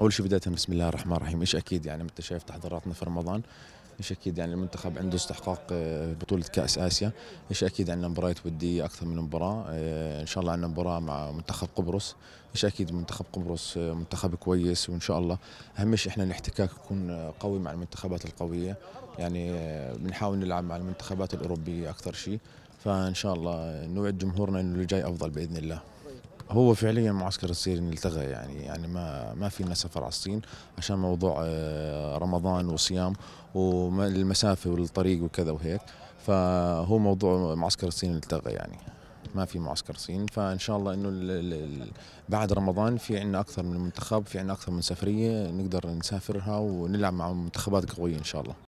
اول شيء بدايه بسم الله الرحمن الرحيم ايش اكيد يعني انت شايف تحضيراتنا في رمضان ايش اكيد يعني المنتخب عنده استحقاق آه، بطوله كاس اسيا ايش اكيد عندنا يعني مباريات وديه اكثر من مباراه آه، ان شاء الله عندنا مباراه مع منتخب قبرص ايش اكيد منتخب قبرص آه، منتخب كويس وان شاء الله اهم شيء احنا الاحتكاك يكون قوي مع المنتخبات القويه يعني بنحاول نلعب مع المنتخبات الاوروبيه اكثر شيء فان شاء الله نوعد جمهورنا انه اللي جاي افضل باذن الله هو فعليا معسكر الصين التغى يعني يعني ما ما في سفر على الصين عشان موضوع آه، رمضان وصيام والمسافه والطريق وكذا وهيك فهو موضوع معسكر الصين التغى يعني ما في معسكر صين فان شاء الله انه بعد رمضان في عندنا اكثر من منتخب في عندنا اكثر من سفريه نقدر نسافرها ونلعب مع منتخبات قويه ان شاء الله